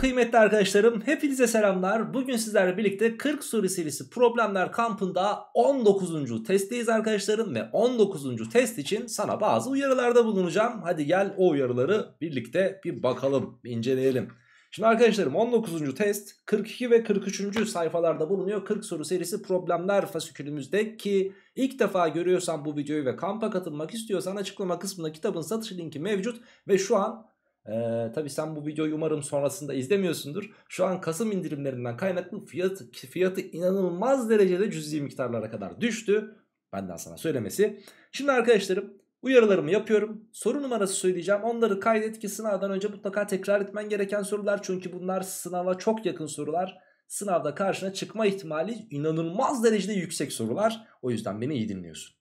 kıymetli arkadaşlarım. Hepinize selamlar. Bugün sizlerle birlikte 40 soru serisi problemler kampında 19. testteyiz arkadaşlarım. Ve 19. test için sana bazı uyarılarda bulunacağım. Hadi gel o uyarıları birlikte bir bakalım, inceleyelim. Şimdi arkadaşlarım 19. test 42 ve 43. sayfalarda bulunuyor. 40 soru serisi problemler fasikülümüzde ki ilk defa görüyorsan bu videoyu ve kampa katılmak istiyorsan açıklama kısmında kitabın satış linki mevcut. Ve şu an ee, tabii sen bu videoyu umarım sonrasında izlemiyorsundur. Şu an Kasım indirimlerinden kaynaklı fiyatı, fiyatı inanılmaz derecede cüzi miktarlara kadar düştü. Benden sana söylemesi. Şimdi arkadaşlarım uyarılarımı yapıyorum. Soru numarası söyleyeceğim. Onları kaydet ki sınavdan önce mutlaka tekrar etmen gereken sorular. Çünkü bunlar sınava çok yakın sorular. Sınavda karşına çıkma ihtimali inanılmaz derecede yüksek sorular. O yüzden beni iyi dinliyorsun.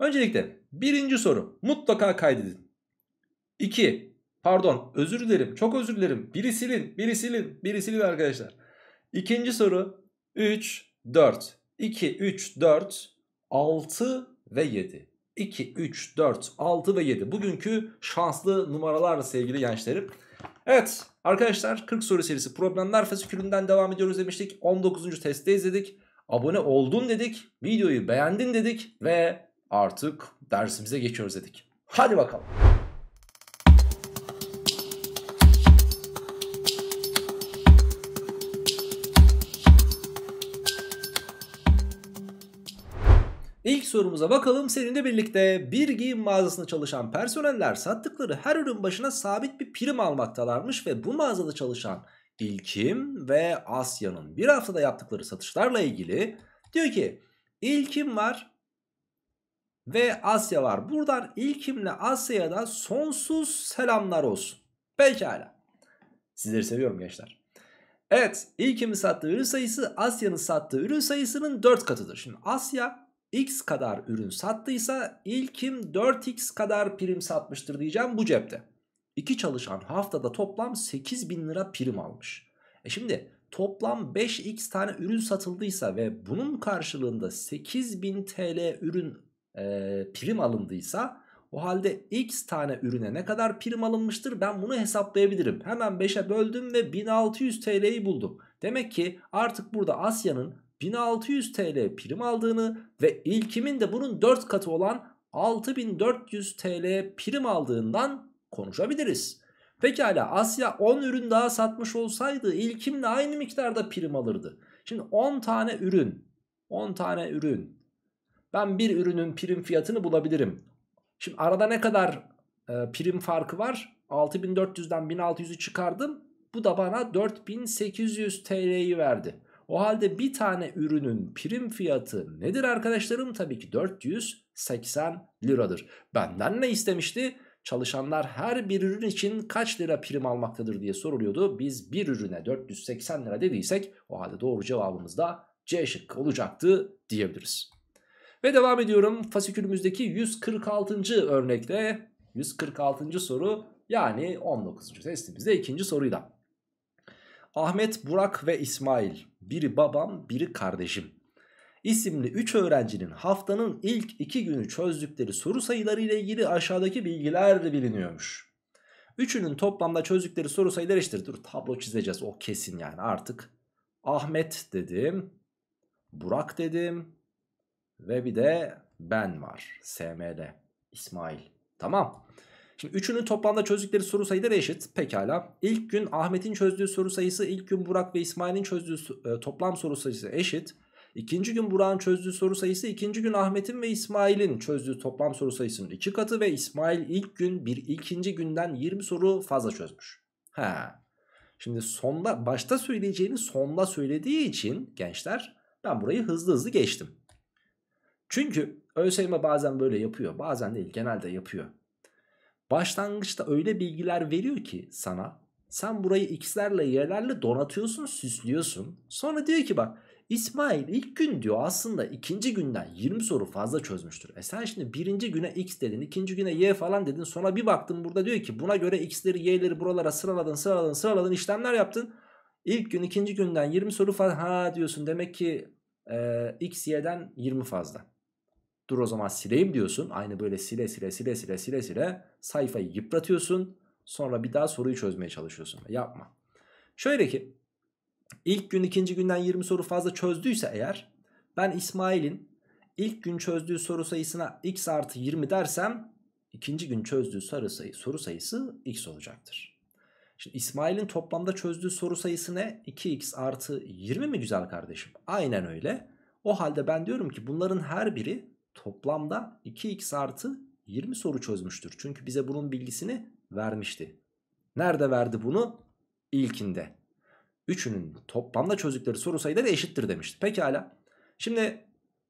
Öncelikle birinci soru mutlaka kaydedin. 2. Pardon özür dilerim çok özür dilerim. Biri silin biri silin biri silin arkadaşlar. İkinci soru 3, 4. 2, 3, 4, 6 ve 7. 2, 3, 4, 6 ve 7. Bugünkü şanslı numaralar sevgili gençlerim. Evet arkadaşlar 40 soru serisi problemler fasikülünden devam ediyoruz demiştik. 19. testte izledik. Abone oldun dedik. Videoyu beğendin dedik. Ve artık dersimize geçiyoruz dedik. Hadi bakalım. sorumuza bakalım seninle birlikte. Bir giyim mağazasında çalışan personeller sattıkları her ürün başına sabit bir prim almaktalarmış ve bu mağazada çalışan İlkim ve Asya'nın bir haftada yaptıkları satışlarla ilgili diyor ki İlkim var ve Asya var. Buradan İlkim'le Asya'ya da sonsuz selamlar olsun. Pekala. Sizleri seviyorum gençler. Evet ilkimin sattığı ürün sayısı Asya'nın sattığı ürün sayısının 4 katıdır. Şimdi Asya x kadar ürün sattıysa ilkim 4x kadar prim satmıştır diyeceğim bu cepte. İki çalışan haftada toplam 8 bin lira prim almış. E şimdi toplam 5x tane ürün satıldıysa ve bunun karşılığında 8000 TL ürün e, prim alındıysa o halde x tane ürüne ne kadar prim alınmıştır ben bunu hesaplayabilirim. Hemen 5'e böldüm ve 1600 TL'yi buldum. Demek ki artık burada Asya'nın 1600 TL prim aldığını ve ilkimin de bunun 4 katı olan 6400 TL prim aldığından konuşabiliriz. Pekala Asya 10 ürün daha satmış olsaydı ilkimle aynı miktarda prim alırdı. Şimdi 10 tane ürün 10 tane ürün ben bir ürünün prim fiyatını bulabilirim. Şimdi arada ne kadar e, prim farkı var? 6400'den 1600'ü çıkardım. Bu da bana 4800 TL'yi verdi. O halde bir tane ürünün prim fiyatı nedir arkadaşlarım? Tabii ki 480 liradır. Benden ne istemişti? Çalışanlar her bir ürün için kaç lira prim almaktadır diye soruluyordu. Biz bir ürüne 480 lira dediysek o halde doğru cevabımız da C şık olacaktı diyebiliriz. Ve devam ediyorum fasikülümüzdeki 146. örnekte 146. soru yani 19. testimizde ikinci soruyla. Ahmet, Burak ve İsmail. Biri babam, biri kardeşim. İsimli 3 öğrencinin haftanın ilk 2 günü çözdükleri soru sayıları ile ilgili aşağıdaki bilgiler biliniyormuş. Üçünün toplamda çözdükleri soru sayıları eşittir. Dur tablo çizeceğiz o kesin yani artık. Ahmet dedim. Burak dedim. Ve bir de ben var. SML. İsmail. Tamam. Şimdi üçünün toplamda çözdükleri soru sayıları eşit. Pekala. İlk gün Ahmet'in çözdüğü soru sayısı, ilk gün Burak ve İsmail'in çözdüğü e, toplam soru sayısı eşit. İkinci gün Burak'ın çözdüğü soru sayısı, ikinci gün Ahmet'in ve İsmail'in çözdüğü toplam soru sayısının iki katı ve İsmail ilk gün bir ikinci günden 20 soru fazla çözmüş. Ha. Şimdi sonda başta söyleyeceğini sonda söylediği için gençler ben burayı hızlı hızlı geçtim. Çünkü ÖSYM bazen böyle yapıyor. Bazen değil genelde yapıyor. Başlangıçta öyle bilgiler veriyor ki sana sen burayı x'lerle y'lerle donatıyorsun süslüyorsun. Sonra diyor ki bak İsmail ilk gün diyor aslında ikinci günden 20 soru fazla çözmüştür. E sen şimdi birinci güne x dedin ikinci güne y falan dedin sonra bir baktın burada diyor ki buna göre x'leri y'leri buralara sıraladın sıraladın sıraladın işlemler yaptın. İlk gün ikinci günden 20 soru fazla ha diyorsun demek ki e, x y'den 20 fazla. Dur o zaman sileyim diyorsun. Aynı böyle sile sile sile sile sile sile sayfayı yıpratıyorsun. Sonra bir daha soruyu çözmeye çalışıyorsun. Yapma. Şöyle ki ilk gün ikinci günden 20 soru fazla çözdüyse eğer ben İsmail'in ilk gün çözdüğü soru sayısına x artı 20 dersem ikinci gün çözdüğü soru, sayı, soru sayısı x olacaktır. Şimdi İsmail'in toplamda çözdüğü soru sayısı ne? 2x artı 20 mi güzel kardeşim? Aynen öyle. O halde ben diyorum ki bunların her biri toplamda 2x artı 20 soru çözmüştür. Çünkü bize bunun bilgisini vermişti. Nerede verdi bunu? İlkinde. Üçünün toplamda çözdükleri soru sayıları eşittir demişti. Pekala. Şimdi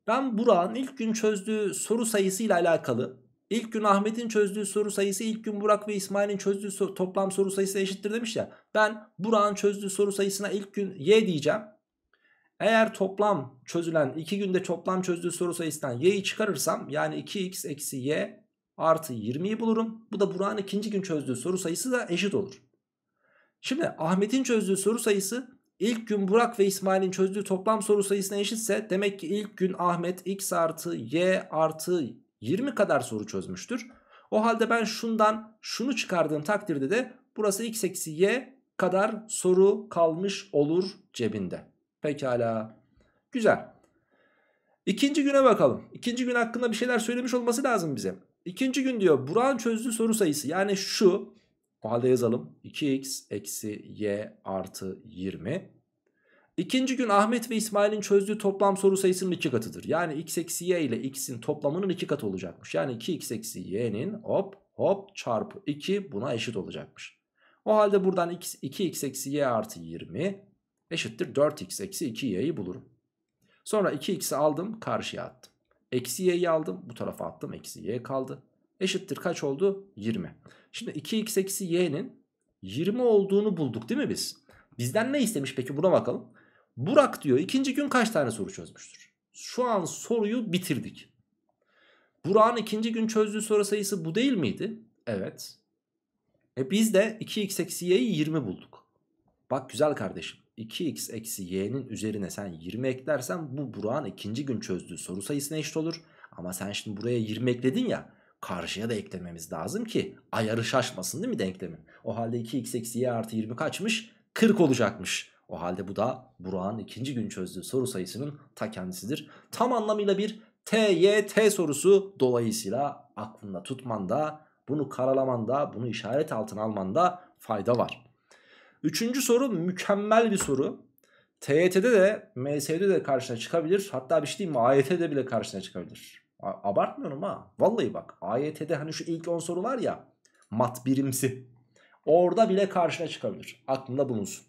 ben Burak'ın ilk gün çözdüğü soru sayısıyla alakalı İlk gün Ahmet'in çözdüğü soru sayısı ilk gün Burak ve İsmail'in çözdüğü so toplam soru sayısı eşittir demiş ya. Ben Burak'ın çözdüğü soru sayısına ilk gün y diyeceğim. Eğer toplam çözülen 2 günde toplam çözdüğü soru sayısından y'yi çıkarırsam yani 2x eksi y artı 20'yi bulurum. Bu da Burak'ın ikinci gün çözdüğü soru sayısı da eşit olur. Şimdi Ahmet'in çözdüğü soru sayısı ilk gün Burak ve İsmail'in çözdüğü toplam soru sayısına eşitse demek ki ilk gün Ahmet x artı y artı 20 kadar soru çözmüştür. O halde ben şundan şunu çıkardığım takdirde de burası x eksi y kadar soru kalmış olur cebinde. Pekala. Güzel. İkinci güne bakalım. İkinci gün hakkında bir şeyler söylemiş olması lazım bize. İkinci gün diyor Burak'ın çözdüğü soru sayısı yani şu o halde yazalım 2x eksi y artı 20. İkinci gün Ahmet ve İsmail'in çözdüğü toplam soru sayısının iki katıdır. Yani x eksi y ile x'in toplamının iki katı olacakmış. Yani 2x eksi y'nin hop hop çarpı 2 buna eşit olacakmış. O halde buradan 2x eksi y artı 20 eşittir 4x eksi 2y'yi bulurum. Sonra 2x'i aldım karşıya attım. Eksi y'yi aldım bu tarafa attım eksi y kaldı. Eşittir kaç oldu? 20. Şimdi 2x eksi y'nin 20 olduğunu bulduk değil mi biz? Bizden ne istemiş peki buna bakalım. Burak diyor ikinci gün kaç tane soru çözmüştür? Şu an soruyu bitirdik. Burak'ın ikinci gün çözdüğü soru sayısı bu değil miydi? Evet. E biz de 2x eksi y'yi 20 bulduk. Bak güzel kardeşim. 2x eksi y'nin üzerine sen 20 eklersen bu Burak'ın ikinci gün çözdüğü soru sayısına eşit olur. Ama sen şimdi buraya 20 ekledin ya karşıya da eklememiz lazım ki ayarı şaşmasın değil mi denklemin? O halde 2x eksi y artı 20 kaçmış? 40 olacakmış. O halde bu da Burak'ın ikinci gün çözdüğü soru sayısının ta kendisidir. Tam anlamıyla bir TYT sorusu dolayısıyla aklında tutmanda, bunu karalaman da, bunu işaret altına almanda fayda var. Üçüncü soru mükemmel bir soru. TYT'de de MS'de de karşına çıkabilir. Hatta bir şey diyeyim mi AYT'de bile karşına çıkabilir. A abartmıyorum ha. Vallahi bak AYT'de hani şu ilk 10 soru var ya mat birimsi. Orada bile karşına çıkabilir. Aklında bulunsun.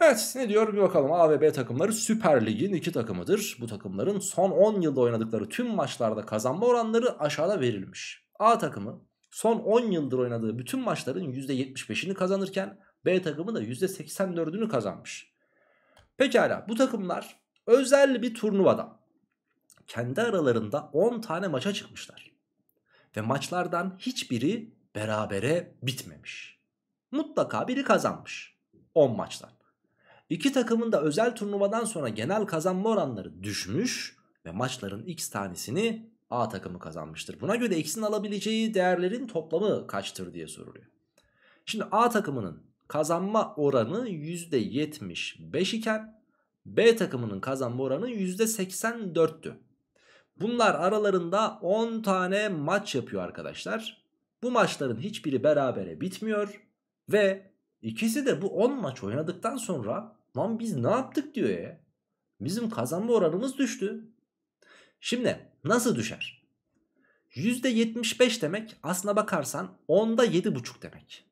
Evet ne diyor bir bakalım A ve B takımları Süper Lig'in iki takımıdır. Bu takımların son 10 yılda oynadıkları tüm maçlarda kazanma oranları aşağıda verilmiş. A takımı son 10 yıldır oynadığı bütün maçların %75'ini kazanırken B takımı da %84'ünü kazanmış. Pekala bu takımlar özel bir turnuvada kendi aralarında 10 tane maça çıkmışlar. Ve maçlardan hiçbiri berabere bitmemiş. Mutlaka biri kazanmış 10 maçtan. İki takımın da özel turnuvadan sonra genel kazanma oranları düşmüş ve maçların x tanesini A takımı kazanmıştır. Buna göre x'in alabileceği değerlerin toplamı kaçtır diye soruluyor. Şimdi A takımının kazanma oranı %75 iken B takımının kazanma oranı %84'tü. Bunlar aralarında 10 tane maç yapıyor arkadaşlar. Bu maçların hiçbiri berabere bitmiyor ve ikisi de bu 10 maç oynadıktan sonra lan biz ne yaptık diyor ya. Bizim kazanma oranımız düştü. Şimdi nasıl düşer? %75 demek aslına bakarsan 10'da 7,5 demek.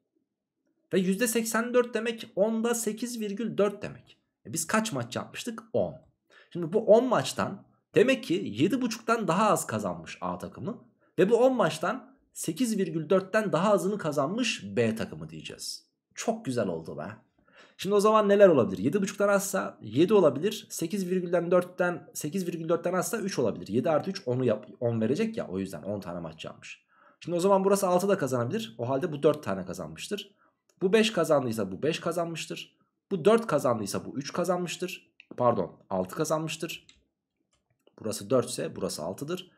Ve %84 demek 10'da 8,4 demek. E biz kaç maç yapmıştık? 10. Şimdi bu 10 maçtan demek ki 7,5'tan daha az kazanmış A takımı. Ve bu 10 maçtan 8,4'ten daha azını kazanmış B takımı diyeceğiz. Çok güzel oldu be. Şimdi o zaman neler olabilir? 7.5'tan azsa 7 olabilir. 8,4'ten 8,4'ten azsa 3 olabilir. 7 artı 3 10'u yap, 10 verecek ya o yüzden 10 tane maç yapmış. Şimdi o zaman burası 6 da kazanabilir. O halde bu 4 tane kazanmıştır. Bu 5 kazandıysa bu 5 kazanmıştır. Bu 4 kazandıysa bu 3 kazanmıştır. Pardon 6 kazanmıştır. Burası 4 ise burası 6'dır.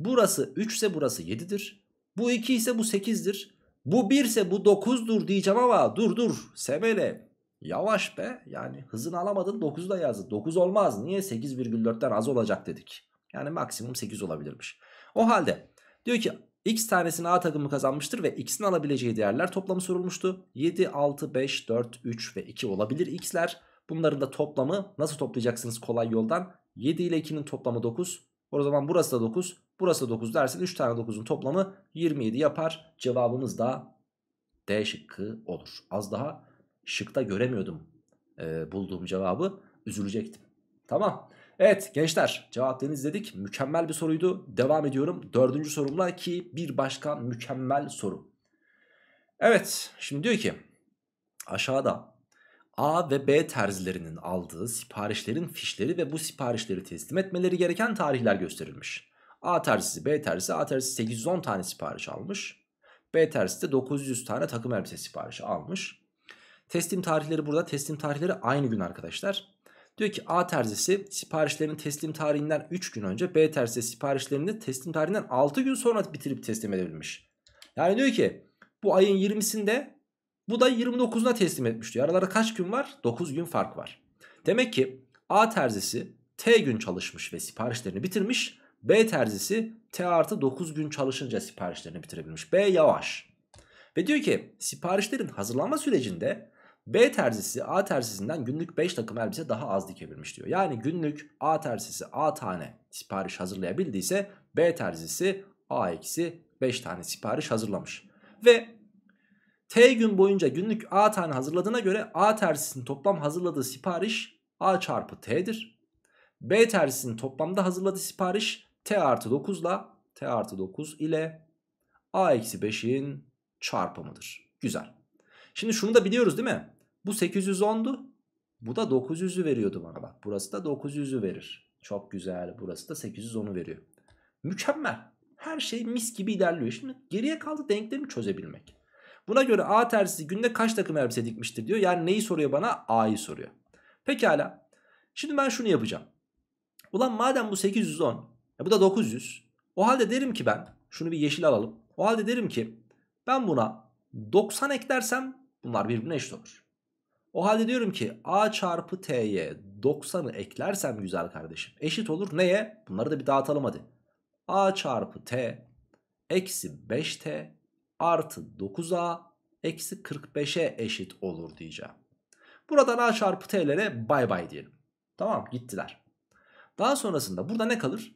Burası 3 ise burası 7'dir. Bu 2 ise bu 8'dir. Bu 1 ise bu 9'dur diyeceğim ama dur dur semele. Yavaş be yani hızını alamadın 9'u da yazdı. 9 olmaz niye 8,4'ten az olacak dedik. Yani maksimum 8 olabilirmiş. O halde diyor ki X tanesini A takımı kazanmıştır ve X'in alabileceği değerler toplamı sorulmuştu. 7, 6, 5, 4, 3 ve 2 olabilir X'ler. Bunların da toplamı nasıl toplayacaksınız kolay yoldan? 7 ile 2'nin toplamı 9. O zaman burası da 9. Burası da 9 dersin 3 tane 9'un toplamı 27 yapar. Cevabımız da D şıkkı olur. Az daha şıkta göremiyordum e, bulduğum cevabı. Üzülecektim. Tamam. Evet gençler cevap deniz dedik. Mükemmel bir soruydu. Devam ediyorum. Dördüncü sorumla ki bir başka mükemmel soru. Evet şimdi diyor ki aşağıda A ve B terzilerinin aldığı siparişlerin fişleri ve bu siparişleri teslim etmeleri gereken tarihler gösterilmiş. A terzisi, B terzisi, A terzisi 810 tane sipariş almış. B terzisi de 900 tane takım elbise siparişi almış. Teslim tarihleri burada. Teslim tarihleri aynı gün arkadaşlar. Diyor ki A terzisi siparişlerin teslim tarihinden 3 gün önce B terzisi siparişlerini teslim tarihinden 6 gün sonra bitirip teslim edebilmiş. Yani diyor ki bu ayın 20'sinde bu da 29'una teslim etmiş diyor. Aralarda kaç gün var? 9 gün fark var. Demek ki A terzisi T gün çalışmış ve siparişlerini bitirmiş. B terzisi T artı 9 gün çalışınca siparişlerini bitirebilmiş. B yavaş. Ve diyor ki siparişlerin hazırlanma sürecinde B terzisi A terzisinden günlük 5 takım elbise daha az dikebilmiş diyor. Yani günlük A terzisi A tane sipariş hazırlayabildiyse B terzisi A eksi 5 tane sipariş hazırlamış. Ve T gün boyunca günlük A tane hazırladığına göre A terzisinin toplam hazırladığı sipariş A çarpı T'dir. B terzisinin toplamda hazırladığı sipariş T artı 9 ile T artı 9 ile A eksi 5'in çarpımıdır. Güzel. Şimdi şunu da biliyoruz değil mi? Bu 810'du. Bu da 900'ü veriyordu bana bak. Burası da 900'ü verir. Çok güzel. Burası da 810'u veriyor. Mükemmel. Her şey mis gibi ilerliyor. Şimdi geriye kaldı denklemi çözebilmek. Buna göre A tersi günde kaç takım elbise dikmiştir diyor. Yani neyi soruyor bana? A'yı soruyor. Pekala. Şimdi ben şunu yapacağım. Ulan madem bu 810. bu da 900. O halde derim ki ben. Şunu bir yeşil alalım. O halde derim ki ben buna 90 eklersem Bunlar birbirine eşit olur. O halde diyorum ki A çarpı T'ye 90'ı eklersem güzel kardeşim eşit olur neye? Bunları da bir dağıtalım hadi. A çarpı T eksi 5T artı 9A eksi 45'e eşit olur diyeceğim. Buradan A çarpı T'lere bay bay diyelim. Tamam gittiler. Daha sonrasında burada ne kalır?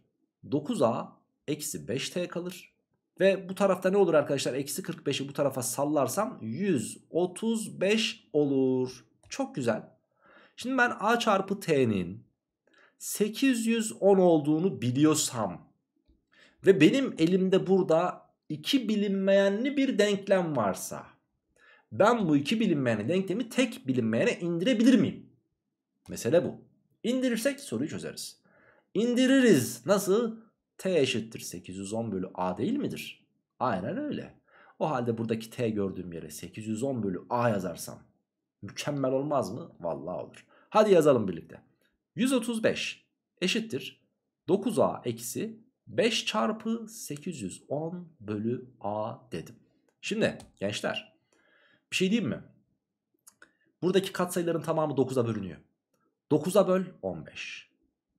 9A eksi 5T kalır. Ve bu tarafta ne olur arkadaşlar? Eksi 45'i bu tarafa sallarsam 135 olur. Çok güzel. Şimdi ben A çarpı T'nin 810 olduğunu biliyorsam ve benim elimde burada iki bilinmeyenli bir denklem varsa ben bu iki bilinmeyenli denklemi tek bilinmeyene indirebilir miyim? Mesele bu. İndirirsek soruyu çözeriz. İndiririz. Nasıl? T eşittir 810 bölü A değil midir? Aynen öyle. O halde buradaki T gördüğüm yere 810 bölü A yazarsam mükemmel olmaz mı? Vallahi olur. Hadi yazalım birlikte. 135 eşittir 9A eksi 5 çarpı 810 bölü A dedim. Şimdi gençler bir şey diyeyim mi? Buradaki katsayıların tamamı 9'a bölünüyor. 9'a böl 15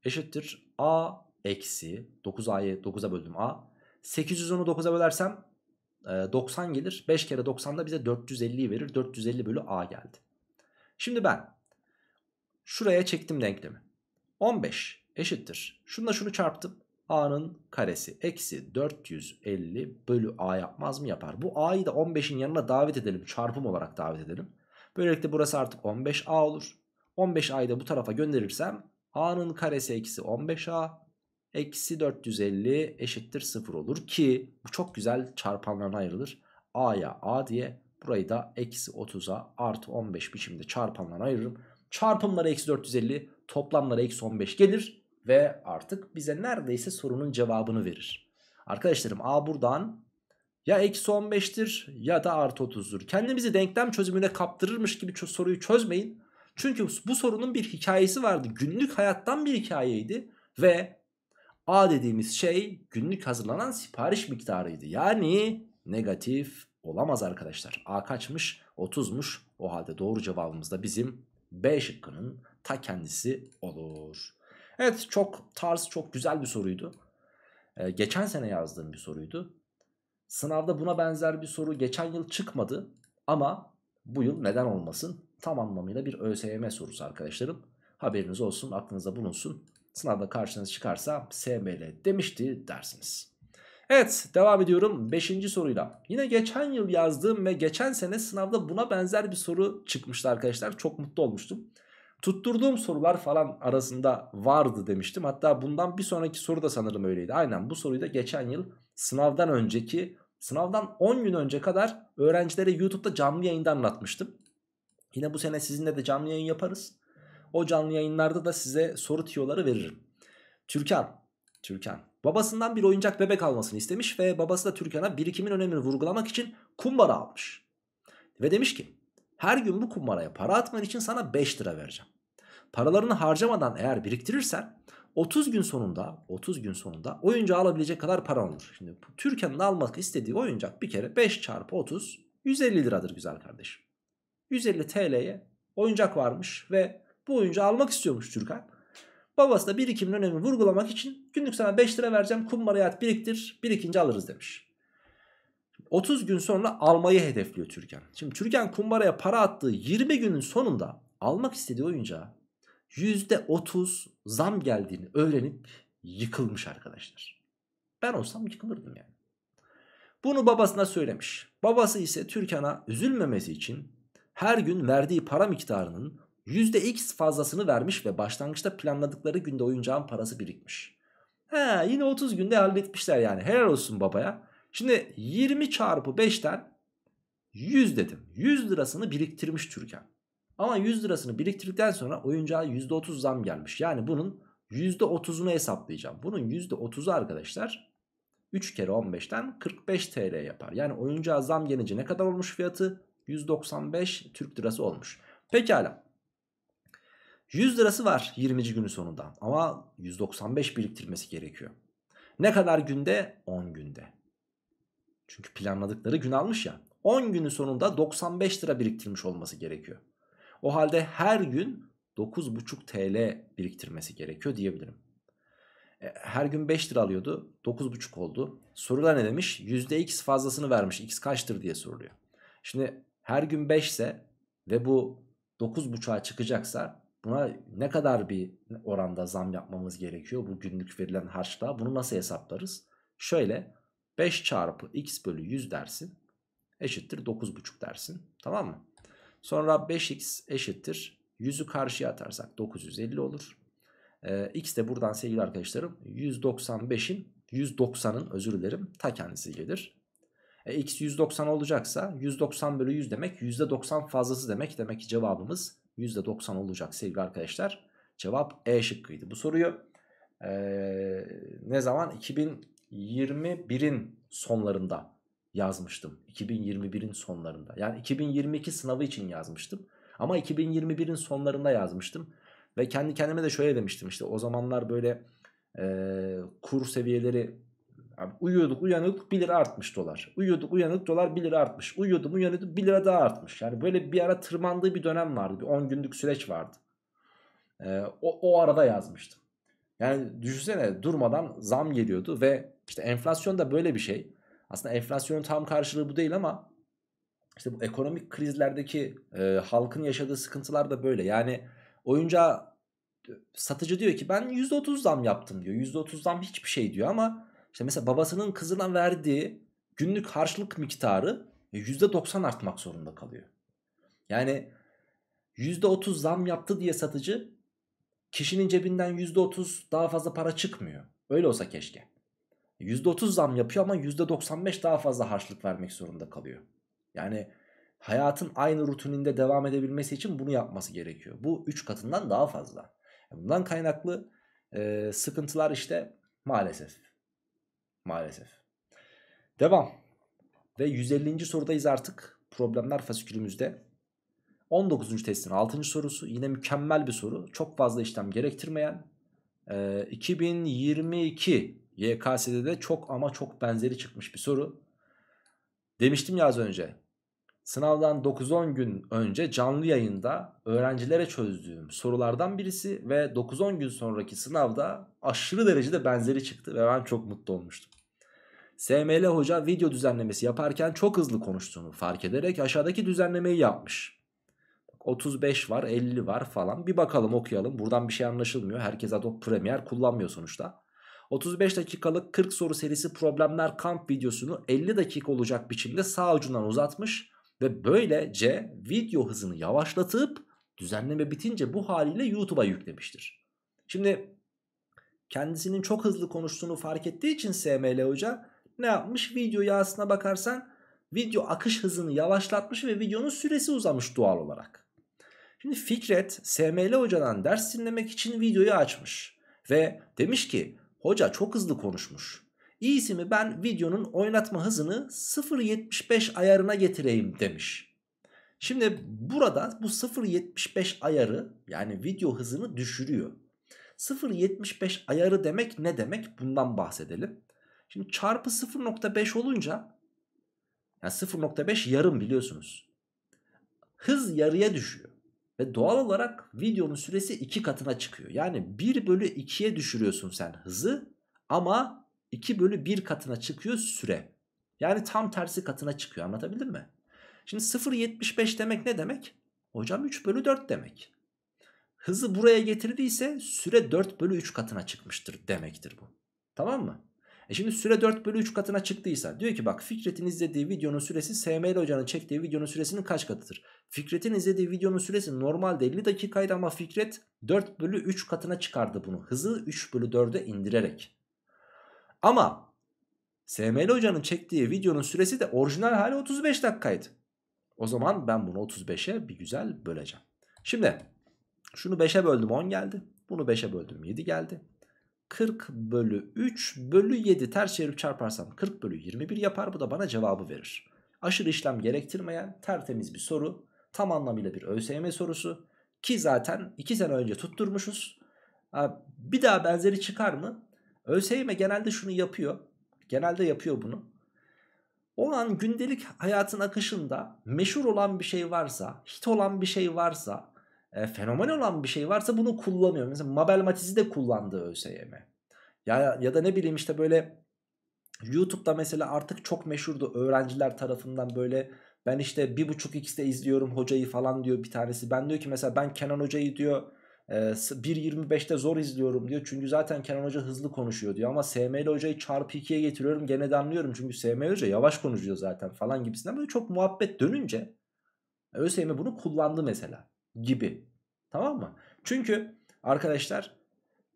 eşittir A eksi 9a'yı 9'a böldüm a. 810'u 9'a bölersem 90 e, gelir. 5 kere 90 da bize 450'yi verir. 450 bölü a geldi. Şimdi ben şuraya çektim denklemi. 15 eşittir. Şununla şunu çarptım. A'nın karesi eksi 450 bölü A yapmaz mı yapar. Bu A'yı da 15'in yanına davet edelim. Çarpım olarak davet edelim. Böylelikle burası artık 15A olur. 15A'yı da bu tarafa gönderirsem A'nın karesi eksi 15A Eksi 450 eşittir 0 olur ki bu çok güzel çarpanlarına ayrılır. A'ya A diye burayı da eksi 30'a artı 15 biçimde çarpanlarına ayırırım. Çarpımları eksi 450 toplamları eksi 15 gelir ve artık bize neredeyse sorunun cevabını verir. Arkadaşlarım A buradan ya eksi 15'tir ya da artı 30'dur. Kendimizi denklem çözümüne kaptırırmış gibi soruyu çözmeyin. Çünkü bu sorunun bir hikayesi vardı. Günlük hayattan bir hikayeydi. Ve A dediğimiz şey günlük hazırlanan sipariş miktarıydı. Yani negatif olamaz arkadaşlar. A kaçmış? 30'muş. O halde doğru cevabımız da bizim B şıkkının ta kendisi olur. Evet çok tarz çok güzel bir soruydu. Ee, geçen sene yazdığım bir soruydu. Sınavda buna benzer bir soru geçen yıl çıkmadı. Ama bu yıl neden olmasın? Tam anlamıyla bir ÖSYM sorusu arkadaşlarım. Haberiniz olsun aklınızda bulunsun sınavda karşınıza çıkarsa SML demişti dersiniz. Evet devam ediyorum 5. soruyla. Yine geçen yıl yazdığım ve geçen sene sınavda buna benzer bir soru çıkmıştı arkadaşlar. Çok mutlu olmuştum. Tutturduğum sorular falan arasında vardı demiştim. Hatta bundan bir sonraki soru da sanırım öyleydi. Aynen bu soruyu da geçen yıl sınavdan önceki, sınavdan 10 gün önce kadar öğrencilere YouTube'da canlı yayında anlatmıştım. Yine bu sene sizinle de canlı yayın yaparız. O canlı yayınlarda da size soru tiyoları veririm. Türkan. Türkan. Babasından bir oyuncak bebek almasını istemiş ve babası da Türkan'a birikimin önemini vurgulamak için kumbara almış. Ve demiş ki her gün bu kumbaraya para atman için sana 5 lira vereceğim. Paralarını harcamadan eğer biriktirirsen 30 gün sonunda 30 gün sonunda oyuncağı alabilecek kadar para olur. Şimdi Türkan'ın almak istediği oyuncak bir kere 5 çarpı 30 150 liradır güzel kardeşim. 150 TL'ye oyuncak varmış ve bu oyuncu almak istiyormuş Türkan. Babası da birikimin önemini vurgulamak için günlük sana 5 lira vereceğim kumbara yat biriktir birikince alırız demiş. 30 gün sonra almayı hedefliyor Türkan. Şimdi Türkan kumbaraya para attığı 20 günün sonunda almak istediği oyuncağa %30 zam geldiğini öğrenip yıkılmış arkadaşlar. Ben olsam yıkılırdım yani. Bunu babasına söylemiş. Babası ise Türkan'a üzülmemesi için her gün verdiği para miktarının %x fazlasını vermiş ve başlangıçta planladıkları günde oyuncağın parası birikmiş. He yine 30 günde halletmişler yani helal olsun babaya. Şimdi 20 çarpı 5'ten 100 dedim. 100 lirasını biriktirmiş Türkan. Ama 100 lirasını biriktirdikten sonra oyuncağa %30 zam gelmiş. Yani bunun %30'unu hesaplayacağım. Bunun %30'u arkadaşlar 3 kere 15'ten 45 TL yapar. Yani oyuncağa zam gelince ne kadar olmuş fiyatı? 195 Türk lirası olmuş. Pekala. 100 lirası var 20. günü sonunda ama 195 biriktirmesi gerekiyor. Ne kadar günde? 10 günde. Çünkü planladıkları gün almış ya. 10 günün sonunda 95 lira biriktirmiş olması gerekiyor. O halde her gün 9,5 TL biriktirmesi gerekiyor diyebilirim. E, her gün 5 lira alıyordu. 9,5 oldu. Soruda ne demiş? %x fazlasını vermiş. X kaçtır diye soruluyor. Şimdi her gün 5 ise ve bu 9,5'a çıkacaksa buna ne kadar bir oranda zam yapmamız gerekiyor bu günlük verilen harçta bunu nasıl hesaplarız? Şöyle 5 çarpı x bölü 100 dersin eşittir 9,5 dersin tamam mı? Sonra 5x eşittir 100'ü karşıya atarsak 950 olur. Ee, x de buradan sevgili arkadaşlarım 195'in 190'ın özür dilerim ta kendisi gelir. E, x 190 olacaksa 190 bölü 100 demek %90 fazlası demek. Demek ki cevabımız %90 olacak sevgili arkadaşlar. Cevap E şıkkıydı bu soruyu. Ee, ne zaman? 2021'in sonlarında yazmıştım. 2021'in sonlarında. Yani 2022 sınavı için yazmıştım. Ama 2021'in sonlarında yazmıştım. Ve kendi kendime de şöyle demiştim İşte o zamanlar böyle e, kur seviyeleri Abi uyuyorduk uyanıyorduk 1 lira artmış dolar. Uyuyorduk uyanıyorduk dolar 1 lira artmış. Uyuyordum uyanıyordum 1 lira daha artmış. Yani böyle bir ara tırmandığı bir dönem vardı. Bir 10 günlük süreç vardı. Ee, o, o arada yazmıştım. Yani düşünsene durmadan zam geliyordu ve işte enflasyon da böyle bir şey. Aslında enflasyonun tam karşılığı bu değil ama işte bu ekonomik krizlerdeki e, halkın yaşadığı sıkıntılar da böyle. Yani oyuncağı e, satıcı diyor ki ben %30 zam yaptım diyor. %30 zam hiçbir şey diyor ama işte mesela babasının kızına verdiği günlük harçlık miktarı %90 e, artmak zorunda kalıyor. Yani %30 zam yaptı diye satıcı kişinin cebinden %30 daha fazla para çıkmıyor. Öyle olsa keşke. %30 e, zam yapıyor ama %95 daha fazla harçlık vermek zorunda kalıyor. Yani hayatın aynı rutininde devam edebilmesi için bunu yapması gerekiyor. Bu 3 katından daha fazla. E, bundan kaynaklı e, sıkıntılar işte maalesef maalesef. Devam. Ve 150. sorudayız artık. Problemler fasikülümüzde. 19. testin 6. sorusu. Yine mükemmel bir soru. Çok fazla işlem gerektirmeyen. E, 2022 YKS'de de çok ama çok benzeri çıkmış bir soru. Demiştim ya az önce. Sınavdan 9-10 gün önce canlı yayında öğrencilere çözdüğüm sorulardan birisi ve 9-10 gün sonraki sınavda aşırı derecede benzeri çıktı ve ben çok mutlu olmuştum. SML hoca video düzenlemesi yaparken çok hızlı konuştuğunu fark ederek aşağıdaki düzenlemeyi yapmış. 35 var 50 var falan bir bakalım okuyalım buradan bir şey anlaşılmıyor herkes Adobe Premiere kullanmıyor sonuçta. 35 dakikalık 40 soru serisi problemler kamp videosunu 50 dakika olacak biçimde sağ ucundan uzatmış ve böylece video hızını yavaşlatıp düzenleme bitince bu haliyle YouTube'a yüklemiştir. Şimdi kendisinin çok hızlı konuştuğunu fark ettiği için SML Hoca ne yapmış? Videoyu aslına bakarsan video akış hızını yavaşlatmış ve videonun süresi uzamış doğal olarak. Şimdi Fikret SML hocadan ders dinlemek için videoyu açmış ve demiş ki hoca çok hızlı konuşmuş. İyisi mi ben videonun oynatma hızını 0.75 ayarına getireyim demiş. Şimdi burada bu 0.75 ayarı yani video hızını düşürüyor. 0.75 ayarı demek ne demek bundan bahsedelim. Şimdi çarpı 0.5 olunca yani 0.5 yarım biliyorsunuz. Hız yarıya düşüyor. Ve doğal olarak videonun süresi 2 katına çıkıyor. Yani 1 bölü 2'ye düşürüyorsun sen hızı ama 2 bölü 1 katına çıkıyor süre. Yani tam tersi katına çıkıyor anlatabildim mi? Şimdi 0.75 demek ne demek? Hocam 3 bölü 4 demek. Hızı buraya getirdiyse süre 4 bölü 3 katına çıkmıştır demektir bu. Tamam mı? E şimdi süre 4 bölü 3 katına çıktıysa diyor ki bak Fikret'in izlediği videonun süresi SML hocanın çektiği videonun süresinin kaç katıdır? Fikret'in izlediği videonun süresi normalde 50 dakikaydı ama Fikret 4 bölü 3 katına çıkardı bunu. Hızı 3 bölü 4'e indirerek. Ama SML hocanın çektiği videonun süresi de orijinal hali 35 dakikaydı. O zaman ben bunu 35'e bir güzel böleceğim. Şimdi şunu 5'e böldüm 10 geldi. Bunu 5'e böldüm 7 geldi. 40 bölü 3 bölü 7 ters çevirip çarparsam 40 bölü 21 yapar. Bu da bana cevabı verir. Aşırı işlem gerektirmeyen tertemiz bir soru. Tam anlamıyla bir ÖSYM sorusu. Ki zaten 2 sene önce tutturmuşuz. Bir daha benzeri çıkar mı? ÖSYM genelde şunu yapıyor. Genelde yapıyor bunu. O an gündelik hayatın akışında meşhur olan bir şey varsa, hit olan bir şey varsa e, fenomen olan bir şey varsa bunu kullanıyor. Mesela Mabel Matiz'i de kullandı ÖSYM. Ya, ya da ne bileyim işte böyle YouTube'da mesela artık çok meşhurdu öğrenciler tarafından böyle ben işte bir buçuk x'te izliyorum hocayı falan diyor bir tanesi. Ben diyor ki mesela ben Kenan hocayı diyor 1.25'te e, zor izliyorum diyor. Çünkü zaten Kenan Hoca hızlı konuşuyor diyor. Ama SML Hoca'yı çarpı 2'ye getiriyorum. Gene de anlıyorum. Çünkü SML Hoca yavaş konuşuyor zaten falan gibisinden. Böyle çok muhabbet dönünce ÖSYM bunu kullandı mesela gibi. Tamam mı? Çünkü arkadaşlar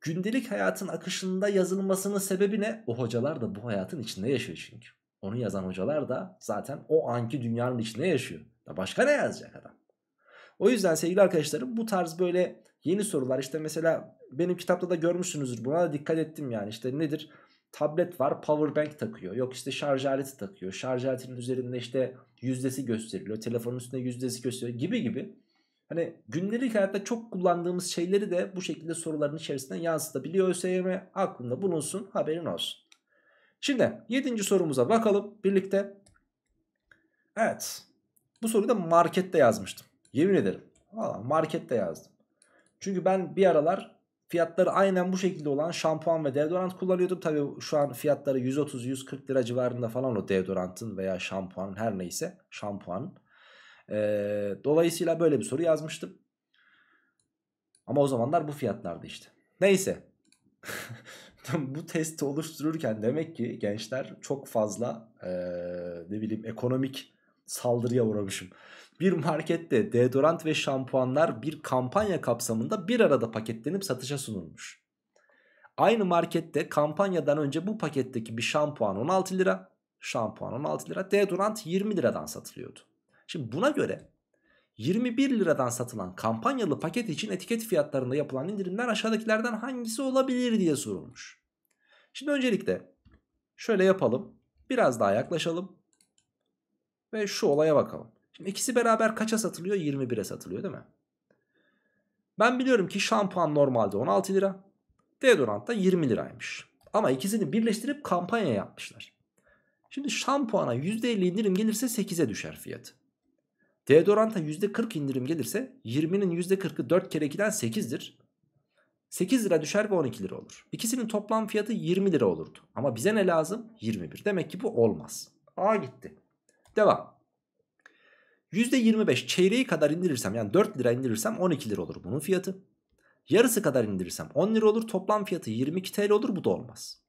gündelik hayatın akışında yazılmasının sebebi ne? O hocalar da bu hayatın içinde yaşıyor çünkü. Onu yazan hocalar da zaten o anki dünyanın içinde yaşıyor. başka ne yazacak adam? O yüzden sevgili arkadaşlarım bu tarz böyle yeni sorular işte mesela benim kitapta da görmüşsünüzdür buna da dikkat ettim yani işte nedir? Tablet var power bank takıyor yok işte şarj aleti takıyor şarj aletinin üzerinde işte yüzdesi gösteriliyor telefonun üstünde yüzdesi gösteriliyor gibi gibi Hani gündelik hayatta çok kullandığımız şeyleri de bu şekilde soruların içerisinde yansıtabiliyor ÖSYM. Aklında bulunsun haberin olsun. Şimdi 7. sorumuza bakalım birlikte. Evet bu soruyu da markette yazmıştım. Yemin ederim. Valla markette yazdım. Çünkü ben bir aralar fiyatları aynen bu şekilde olan şampuan ve deodorant kullanıyordum. Tabi şu an fiyatları 130-140 lira civarında falan o deodorantın veya şampuanın her neyse şampuanın. E, dolayısıyla böyle bir soru yazmıştım. Ama o zamanlar bu fiyatlardı işte. Neyse. bu testi oluştururken demek ki gençler çok fazla e, ne bileyim ekonomik saldırıya uğramışım. Bir markette deodorant ve şampuanlar bir kampanya kapsamında bir arada paketlenip satışa sunulmuş. Aynı markette kampanyadan önce bu paketteki bir şampuan 16 lira, şampuan 16 lira, deodorant 20 liradan satılıyordu. Şimdi buna göre 21 liradan satılan kampanyalı paket için etiket fiyatlarında yapılan indirimler aşağıdakilerden hangisi olabilir diye sorulmuş. Şimdi öncelikle şöyle yapalım. Biraz daha yaklaşalım. Ve şu olaya bakalım. Şimdi ikisi beraber kaça satılıyor? 21'e satılıyor değil mi? Ben biliyorum ki şampuan normalde 16 lira. Deodorant da 20 liraymış. Ama ikisini birleştirip kampanya yapmışlar. Şimdi şampuana %50 indirim gelirse 8'e düşer fiyatı. Deodoranta %40 indirim gelirse 20'nin %40'ı 4 kere 2'den 8'dir. 8 lira düşer ve 12 lira olur. İkisinin toplam fiyatı 20 lira olurdu. Ama bize ne lazım? 21. Demek ki bu olmaz. A gitti. Devam. %25 çeyreği kadar indirirsem yani 4 lira indirirsem 12 lira olur bunun fiyatı. Yarısı kadar indirirsem 10 lira olur. Toplam fiyatı 22 TL olur. Bu da olmaz.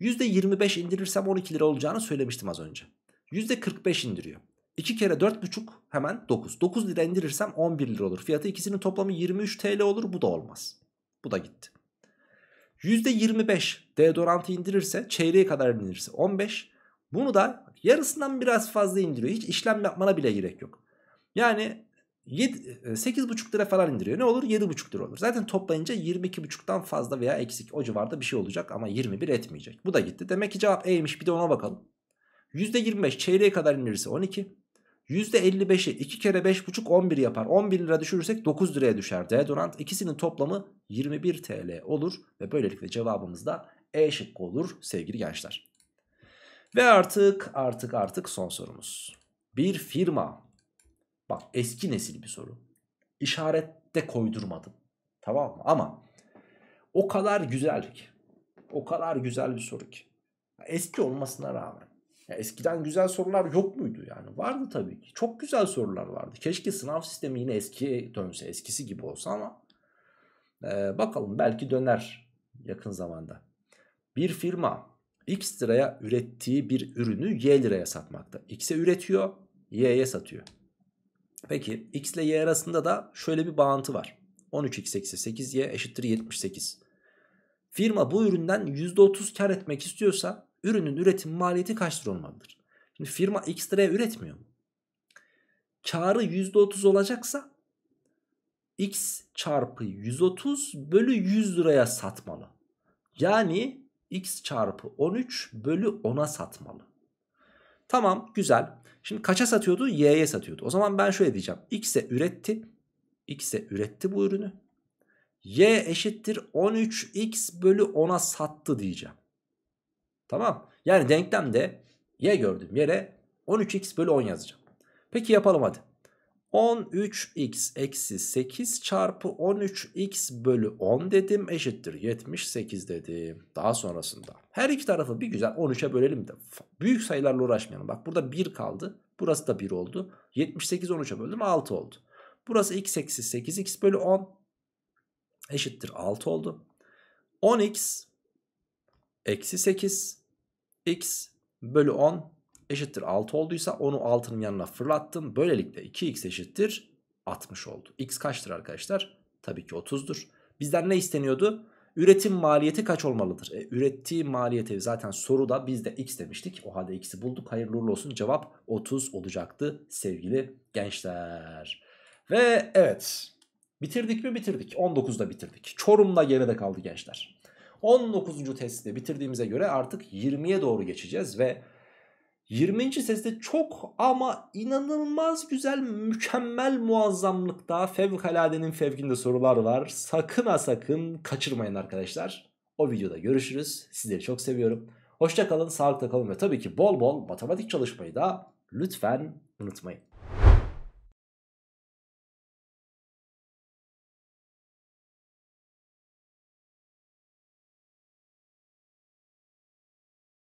%25 indirirsem 12 lira olacağını söylemiştim az önce. %45 indiriyor. 2 kere 4,5 hemen 9. 9 lira indirirsem 11 lira olur. Fiyatı ikisinin toplamı 23 TL olur. Bu da olmaz. Bu da gitti. %25 deodorantı indirirse çeyreğe kadar indirirse 15. Bunu da yarısından biraz fazla indiriyor. Hiç işlem yapmana bile gerek yok. Yani 8,5 e, lira falan indiriyor. Ne olur? 7,5 lira olur. Zaten toplayınca 22,5'tan fazla veya eksik o civarda bir şey olacak ama 21 etmeyecek. Bu da gitti. Demek ki cevap E'ymiş. Bir de ona bakalım. %25 çeyreğe kadar indirirse 12. %55'i 2 kere 5,5 11 yapar. 11 lira düşürürsek 9 liraya düşer. Deodorant ikisinin toplamı 21 TL olur. Ve böylelikle cevabımız da E şıkkı olur sevgili gençler. Ve artık artık artık son sorumuz. Bir firma. Bak eski nesil bir soru. İşarette koydurmadım. Tamam mı? Ama o kadar güzel ki. O kadar güzel bir soru ki. Eski olmasına rağmen. Ya eskiden güzel sorular yok muydu yani? Vardı tabii ki. Çok güzel sorular vardı. Keşke sınav sistemi yine eskiye dönse, eskisi gibi olsa ama e, bakalım belki döner yakın zamanda. Bir firma X liraya ürettiği bir ürünü Y liraya satmakta. X'e üretiyor, Y'ye satıyor. Peki X ile Y arasında da şöyle bir bağıntı var. 13X eksi 8Y eşittir 78. Firma bu üründen %30 kar etmek istiyorsa ürünün üretim maliyeti kaç lira olmalıdır? Şimdi firma X liraya üretmiyor mu? Karı %30 olacaksa X çarpı 130 bölü 100 liraya satmalı. Yani X çarpı 13 bölü 10'a satmalı. Tamam güzel. Şimdi kaça satıyordu? Y'ye satıyordu. O zaman ben şöyle diyeceğim. X'e üretti. X'e üretti bu ürünü. Y eşittir 13X bölü 10'a sattı diyeceğim. Tamam. Yani denklemde y gördüğüm yere 13x bölü 10 yazacağım. Peki yapalım hadi. 13x eksi 8 çarpı 13x bölü 10 dedim eşittir 78 dedim. Daha sonrasında her iki tarafı bir güzel 13'e bölelim de büyük sayılarla uğraşmayalım. Bak burada 1 kaldı burası da 1 oldu. 78 13'e böldüm 6 oldu. Burası x eksi 8 x bölü 10 eşittir 6 oldu. 10x eksi 8 x bölü 10 eşittir 6 olduysa onu 6'nın yanına fırlattım. Böylelikle 2x eşittir 60 oldu. x kaçtır arkadaşlar? Tabii ki 30'dur. Bizden ne isteniyordu? Üretim maliyeti kaç olmalıdır? E, ürettiği maliyeti zaten soruda biz de x demiştik. O halde x'i bulduk. Hayırlı uğurlu olsun. Cevap 30 olacaktı sevgili gençler. Ve evet bitirdik mi bitirdik. 19'da bitirdik. Çorum'da geride kaldı gençler. 19. testi de bitirdiğimize göre artık 20'ye doğru geçeceğiz ve 20. testte çok ama inanılmaz güzel mükemmel muazzamlıkta fevkaladenin fevkinde sorular var. Sakın ha sakın kaçırmayın arkadaşlar. O videoda görüşürüz. Sizleri çok seviyorum. Hoşçakalın, sağlıkla kalın ve tabii ki bol bol matematik çalışmayı da lütfen unutmayın.